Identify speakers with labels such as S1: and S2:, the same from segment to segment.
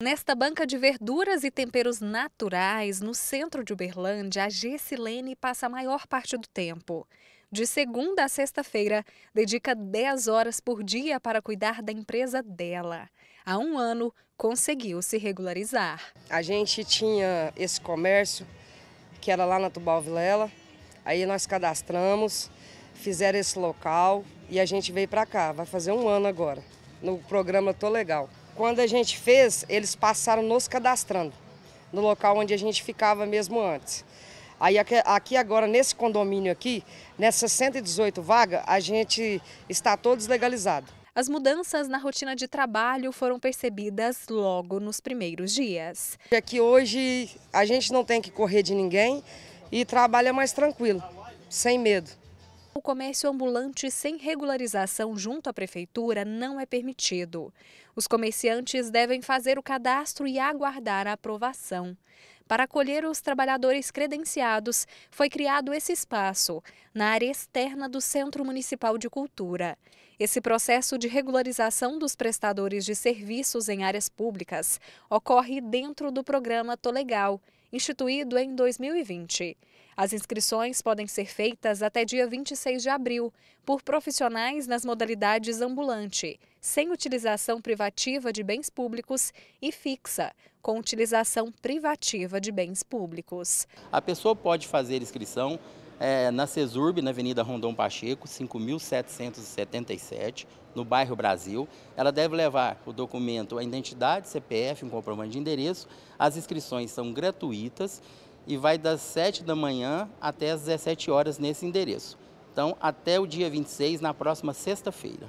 S1: Nesta banca de verduras e temperos naturais, no centro de Uberlândia, a Gessilene passa a maior parte do tempo. De segunda a sexta-feira, dedica 10 horas por dia para cuidar da empresa dela. Há um ano, conseguiu
S2: se regularizar. A gente tinha esse comércio, que era lá na Tubal Vilela, aí nós cadastramos, fizeram esse local e a gente veio para cá, vai fazer um ano agora, no programa Tô Legal. Quando a gente fez, eles passaram nos cadastrando, no local onde a gente ficava mesmo antes. Aí aqui agora, nesse condomínio aqui, nessas 118 vagas, a gente está todos legalizado. As mudanças na rotina de trabalho foram percebidas logo nos primeiros dias. Aqui é hoje a gente não tem que correr de ninguém e trabalha mais tranquilo, sem medo o comércio ambulante sem regularização
S1: junto à prefeitura não é permitido. Os comerciantes devem fazer o cadastro e aguardar a aprovação. Para acolher os trabalhadores credenciados, foi criado esse espaço, na área externa do Centro Municipal de Cultura. Esse processo de regularização dos prestadores de serviços em áreas públicas ocorre dentro do programa Tolegal, instituído em 2020. As inscrições podem ser feitas até dia 26 de abril por profissionais nas modalidades ambulante, sem utilização privativa de bens públicos e fixa, com utilização privativa de bens públicos.
S3: A pessoa pode fazer inscrição é, na CESURB, na Avenida Rondon Pacheco, 5.777, no bairro Brasil. Ela deve levar o documento, a identidade, CPF, um comprovante de endereço. As inscrições são gratuitas e vai das 7 da manhã até as 17 horas nesse endereço. Então, até o dia 26, na próxima sexta-feira.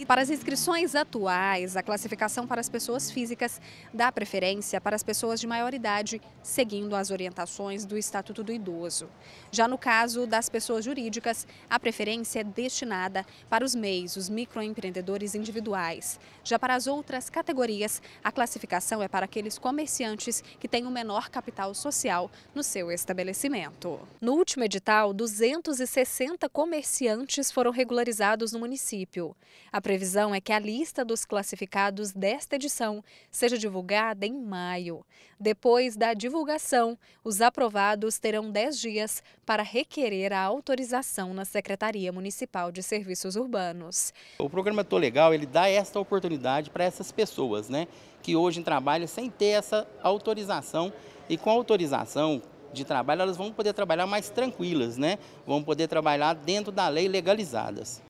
S1: E para as inscrições atuais, a classificação para as pessoas físicas dá preferência para as pessoas de maior idade, seguindo as orientações do Estatuto do Idoso. Já no caso das pessoas jurídicas, a preferência é destinada para os MEIs, os microempreendedores individuais. Já para as outras categorias, a classificação é para aqueles comerciantes que têm o um menor capital social no seu estabelecimento. No último edital, 260 comerciantes foram regularizados no município. A previsão é que a lista dos classificados desta edição seja divulgada em maio. Depois da divulgação, os aprovados terão 10 dias para requerer a autorização na Secretaria Municipal de Serviços Urbanos.
S3: O programa Tô Legal, ele dá esta oportunidade para essas pessoas, né, que hoje trabalham sem ter essa autorização e com a autorização de trabalho, elas vão poder trabalhar mais tranquilas, né? Vão poder trabalhar dentro da lei legalizadas.